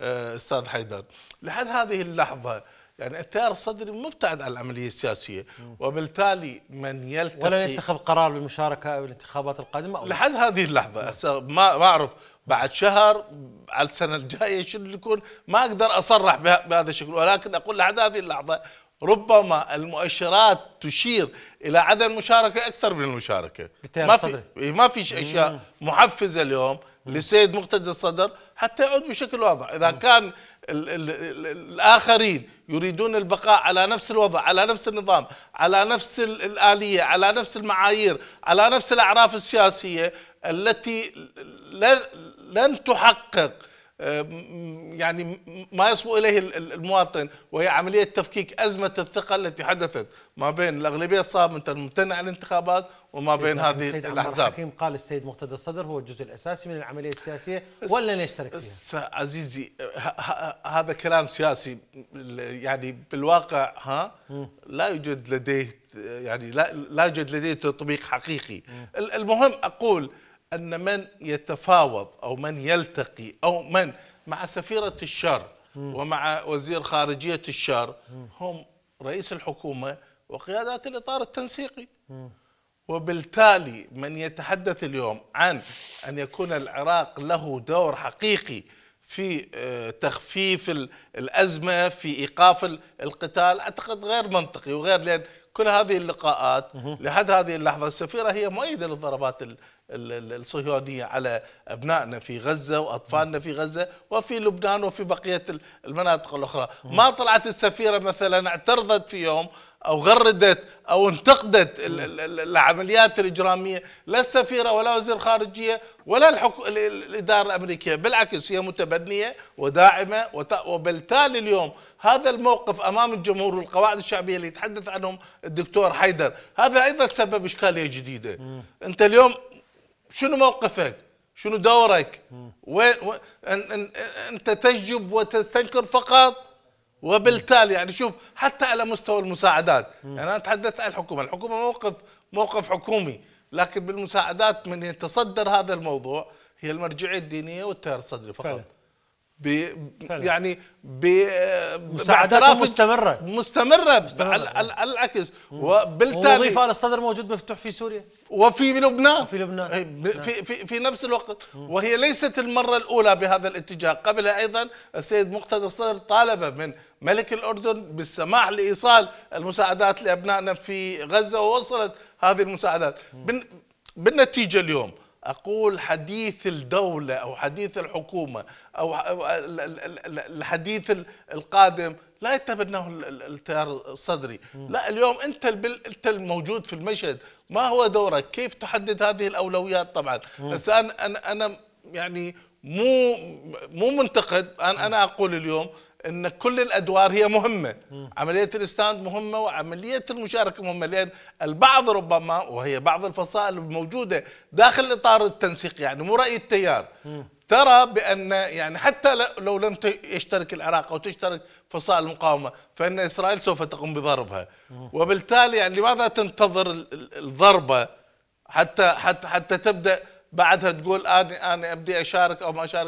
آه، استاذ حيدر لحد هذه اللحظه يعني التيار الصدري مبتعد عن العمليه السياسيه وبالتالي من يلتقي ولن يتخذ قرار بالمشاركه بالانتخابات القادمه أو لحد هذه اللحظه هسه نعم. ما ما اعرف بعد شهر على السنه الجايه شنو اللي يكون ما اقدر اصرح بهذا الشكل ولكن اقول لحد هذه اللحظه ربما المؤشرات تشير الى عدم المشاركه اكثر من المشاركه ما في إيه، ما فيش اشياء محفزه اليوم للسيد مقتدى الصدر حتى يعود بشكل واضح إذا كان الـ الـ الـ الآخرين يريدون البقاء على نفس الوضع على نفس النظام على نفس الآلية على نفس المعايير على نفس الأعراف السياسية التي لن تحقق آه، يعني ما يصبو اليه المواطن وهي عمليه تفكيك ازمه الثقه التي حدثت ما بين الاغلبيه الصامته الممتنه عن الانتخابات وما بين هذه الاحزاب الحكيم قال السيد مقتدى الصدر هو الجزء الاساسي من العمليه السياسيه ولا نشترك فيها عزيزي هذا كلام سياسي يعني بالواقع ها لا يوجد لديه يعني لا يوجد لديه تطبيق حقيقي المهم اقول أن من يتفاوض أو من يلتقي أو من مع سفيرة الشر ومع وزير خارجية الشر هم رئيس الحكومة وقيادات الإطار التنسيقي وبالتالي من يتحدث اليوم عن أن يكون العراق له دور حقيقي في آه، تخفيف الأزمة في إيقاف القتال أعتقد غير منطقي وغير لأن كل هذه اللقاءات لحد هذه اللحظة السفيرة هي مؤيدة للضربات الصهيونية على أبنائنا في غزة وأطفالنا في غزة وفي لبنان وفي بقية المناطق الأخرى ما طلعت السفيرة مثلا اعترضت في يوم أو غردت أو انتقدت العمليات الإجرامية لا السفيرة ولا وزير الخارجية ولا الحكو... الإدارة الأمريكية بالعكس هي متبنية وداعمة وت... وبالتالي اليوم هذا الموقف أمام الجمهور والقواعد الشعبية اللي يتحدث عنهم الدكتور حيدر هذا أيضا سبب إشكالية جديدة م. أنت اليوم شنو موقفك شنو دورك وين و... أن... أن... أنت تشجب وتستنكر فقط وبالتالي يعني شوف حتى على مستوى المساعدات يعني انا تحدثت عن الحكومه الحكومه موقف موقف حكومي لكن بالمساعدات من يتصدر هذا الموضوع هي المرجعيه الدينيه والتيار الصدري فقط فعلا. ب... يعني ب... مساعدات مستمرة مستمرة, مستمرة. العكس وبالتالي وظيفة الصدر موجود مفتوح في سوريا وفي لبنان وفي لبنان نعم. في, في, في نفس الوقت وهي ليست المرة الأولى بهذا الاتجاه قبلها أيضا السيد مقتدى الصدر طالب من ملك الأردن بالسماح لإيصال المساعدات لأبنائنا في غزة ووصلت هذه المساعدات بن... بالنتيجة اليوم أقول حديث الدولة أو حديث الحكومة أو الحديث القادم لا يتبناه التيار الصدري لا اليوم أنت أنت الموجود في المشهد ما هو دورك كيف تحدد هذه الأولويات طبعا بس أنا أنا يعني مو مو منتقد أنا أقول اليوم ان كل الادوار هي مهمه عمليه الاستاند مهمه وعمليه المشاركه مهمه لان البعض ربما وهي بعض الفصائل الموجوده داخل اطار التنسيق يعني مو راي التيار ترى بان يعني حتى لو لم يشترك العراق او تشترك فصائل المقاومه فان اسرائيل سوف تقوم بضربها وبالتالي يعني لماذا تنتظر الضربه حتى حتى حتى تبدا بعدها تقول انا انا ابدي اشارك او ما اشارك